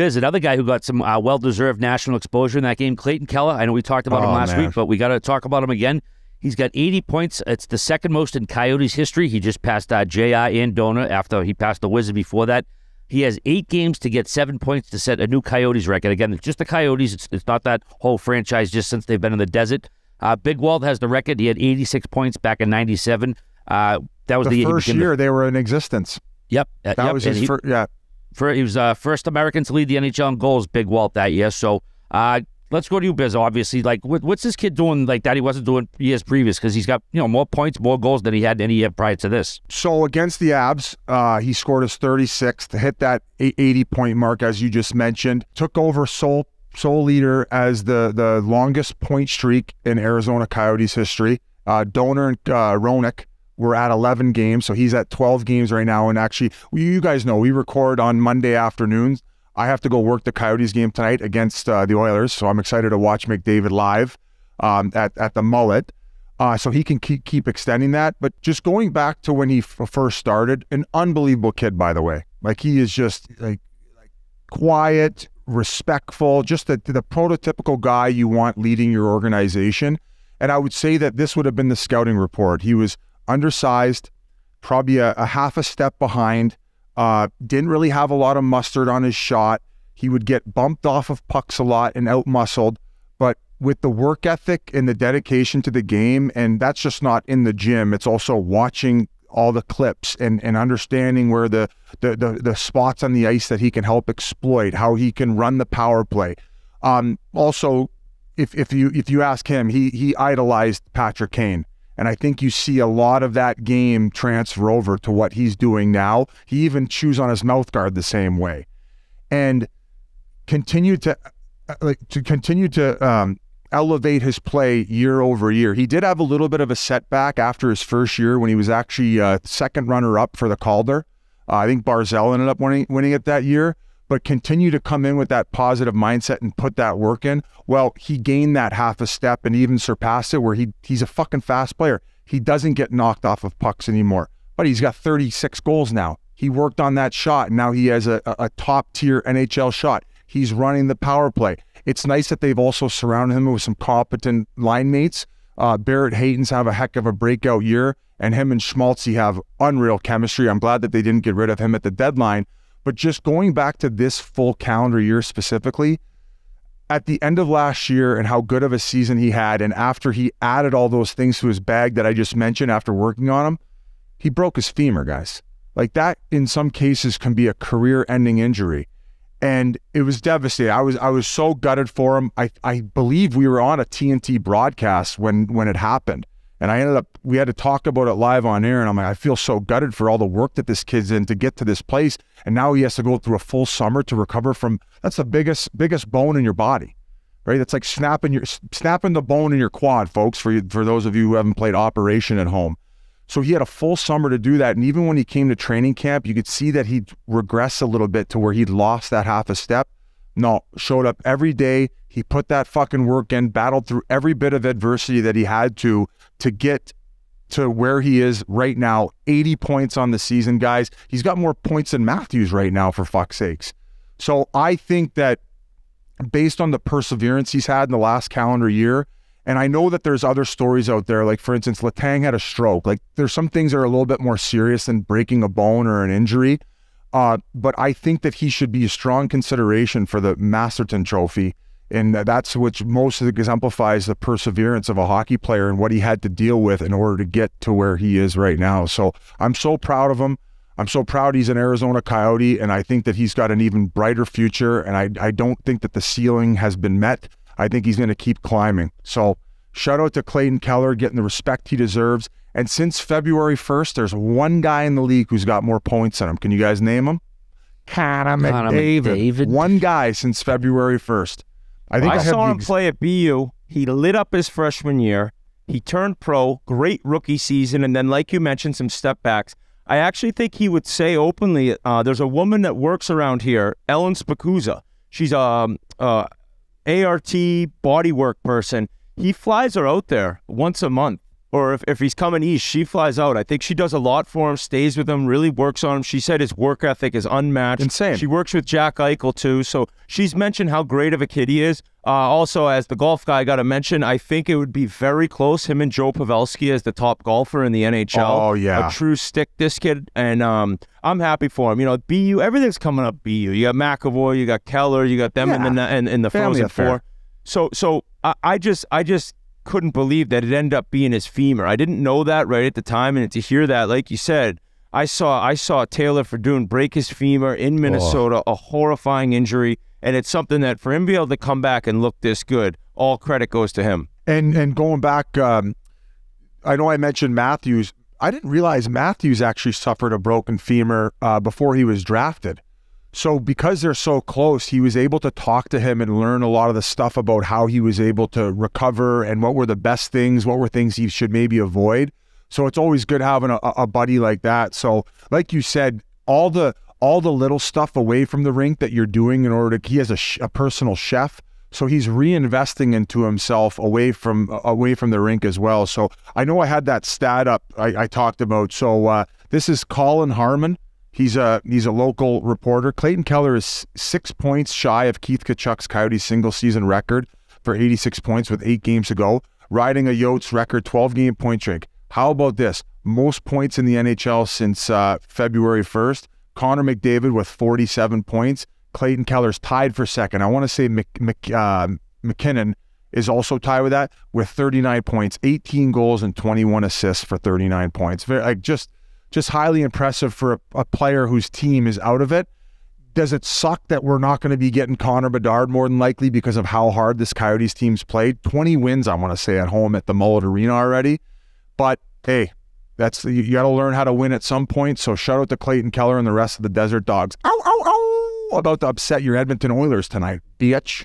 Biz, another guy who got some uh, well deserved national exposure in that game, Clayton Keller. I know we talked about oh, him last man. week, but we got to talk about him again. He's got 80 points. It's the second most in Coyotes history. He just passed uh, J.I. Andona after he passed the Wizard before that. He has eight games to get seven points to set a new Coyotes record. Again, just the Coyotes. It's, it's not that whole franchise just since they've been in the desert. Uh, Big Wald has the record. He had 86 points back in 97. Uh, that was the, the first year, the... they were in existence. Yep. Uh, that yep. was his he... first. Yeah. For, he was uh, first American to lead the NHL in goals, Big Walt that year. So uh, let's go to you, Biz. Obviously, like what, what's this kid doing like that he wasn't doing years previous? Because he's got you know more points, more goals than he had any year prior to this. So against the Abs, uh, he scored his 36th, hit that 80 point mark as you just mentioned, took over sole sole leader as the the longest point streak in Arizona Coyotes history. Uh, Donor and uh, Ronick we're at 11 games. So he's at 12 games right now. And actually, you guys know we record on Monday afternoons. I have to go work the Coyotes game tonight against uh, the Oilers. So I'm excited to watch McDavid live um, at, at the Mullet. Uh, so he can keep, keep extending that. But just going back to when he first started, an unbelievable kid, by the way. Like he is just like, like quiet, respectful, just the, the prototypical guy you want leading your organization. And I would say that this would have been the scouting report. He was undersized, probably a, a half a step behind. Uh, didn't really have a lot of mustard on his shot. He would get bumped off of pucks a lot and out muscled. But with the work ethic and the dedication to the game, and that's just not in the gym, it's also watching all the clips and, and understanding where the, the, the, the spots on the ice that he can help exploit, how he can run the power play. Um, also, if, if you if you ask him, he he idolized Patrick Kane. And I think you see a lot of that game transfer over to what he's doing now. He even chews on his mouth guard the same way. And continue to uh, uh, like to continue to um, elevate his play year over year. He did have a little bit of a setback after his first year when he was actually uh, second runner up for the Calder. Uh, I think Barzell ended up winning, winning it that year but continue to come in with that positive mindset and put that work in, well, he gained that half a step and even surpassed it where he he's a fucking fast player. He doesn't get knocked off of pucks anymore. But he's got 36 goals now. He worked on that shot. And now he has a, a, a top tier NHL shot. He's running the power play. It's nice that they've also surrounded him with some competent line mates. Uh, Barrett Hayton's have a heck of a breakout year, and him and Schmaltzy have unreal chemistry. I'm glad that they didn't get rid of him at the deadline but just going back to this full calendar year specifically, at the end of last year and how good of a season he had, and after he added all those things to his bag that I just mentioned after working on him, he broke his femur, guys. Like that, in some cases, can be a career-ending injury, and it was devastating. I was I was so gutted for him. I I believe we were on a TNT broadcast when when it happened, and I ended up, we had to talk about it live on air. And I'm like, I feel so gutted for all the work that this kid's in to get to this place. And now he has to go through a full summer to recover from that's the biggest, biggest bone in your body, right? That's like snapping your, snapping the bone in your quad, folks, for you, for those of you who haven't played operation at home. So he had a full summer to do that. And even when he came to training camp, you could see that he regressed a little bit to where he'd lost that half a step. No, showed up every day, he put that fucking work in, battled through every bit of adversity that he had to to get to where he is right now. 80 points on the season, guys. He's got more points than Matthews right now, for fuck's sakes. So I think that based on the perseverance he's had in the last calendar year, and I know that there's other stories out there, like for instance, Latang had a stroke. Like there's some things that are a little bit more serious than breaking a bone or an injury. Uh, but I think that he should be a strong consideration for the Masterton Trophy. And that's which most exemplifies the perseverance of a hockey player and what he had to deal with in order to get to where he is right now. So I'm so proud of him. I'm so proud he's an Arizona Coyote, and I think that he's got an even brighter future. And I, I don't think that the ceiling has been met. I think he's going to keep climbing. So shout out to Clayton Keller getting the respect he deserves. And since February 1st, there's one guy in the league who's got more points than him. Can you guys name him? Connor McDavid. McDavid. One guy since February 1st. I think I, I, saw him play at BU. He lit up his freshman year. He turned pro. Great rookie season, and then, like you mentioned, some step backs. I actually think he would say openly. Uh, there's a woman that works around here, Ellen Spacuza. She's a um, uh, ART bodywork person. He flies her out there once a month or if, if he's coming east, she flies out. I think she does a lot for him, stays with him, really works on him. She said his work ethic is unmatched. Insane. She works with Jack Eichel too, so she's mentioned how great of a kid he is. Uh, also, as the golf guy, I got to mention, I think it would be very close him and Joe Pavelski as the top golfer in the NHL. Oh yeah, a true stick this kid, and um, I'm happy for him. You know, BU, everything's coming up. BU, you got McAvoy, you got Keller, you got them yeah. in the in, in the Frozen Four. So so I, I just I just couldn't believe that it ended up being his femur. I didn't know that right at the time, and to hear that, like you said, I saw I saw Taylor Ferdoon break his femur in Minnesota, oh. a horrifying injury, and it's something that for him to be able to come back and look this good, all credit goes to him. And and going back, um, I know I mentioned Matthews. I didn't realize Matthews actually suffered a broken femur uh, before he was drafted. So because they're so close, he was able to talk to him and learn a lot of the stuff about how he was able to recover and what were the best things, what were things he should maybe avoid. So it's always good having a, a buddy like that. So like you said, all the all the little stuff away from the rink that you're doing in order to he has a, a personal chef. So he's reinvesting into himself away from away from the rink as well. So I know I had that stat up I, I talked about. So uh, this is Colin Harmon He's a he's a local reporter. Clayton Keller is six points shy of Keith Kachuk's Coyotes single season record for 86 points with eight games to go, riding a Yotes record 12 game point streak. How about this? Most points in the NHL since uh, February 1st. Connor McDavid with 47 points. Clayton Keller's tied for second. I want to say Mc, Mc, uh, McKinnon is also tied with that with 39 points, 18 goals, and 21 assists for 39 points. Very, like just just highly impressive for a, a player whose team is out of it. Does it suck that we're not going to be getting Connor Bedard more than likely because of how hard this Coyotes team's played? 20 wins, I want to say, at home at the Mullet Arena already. But hey, that's you, you got to learn how to win at some point. So shout out to Clayton Keller and the rest of the Desert Dogs. Ow, ow, ow! About to upset your Edmonton Oilers tonight, bitch.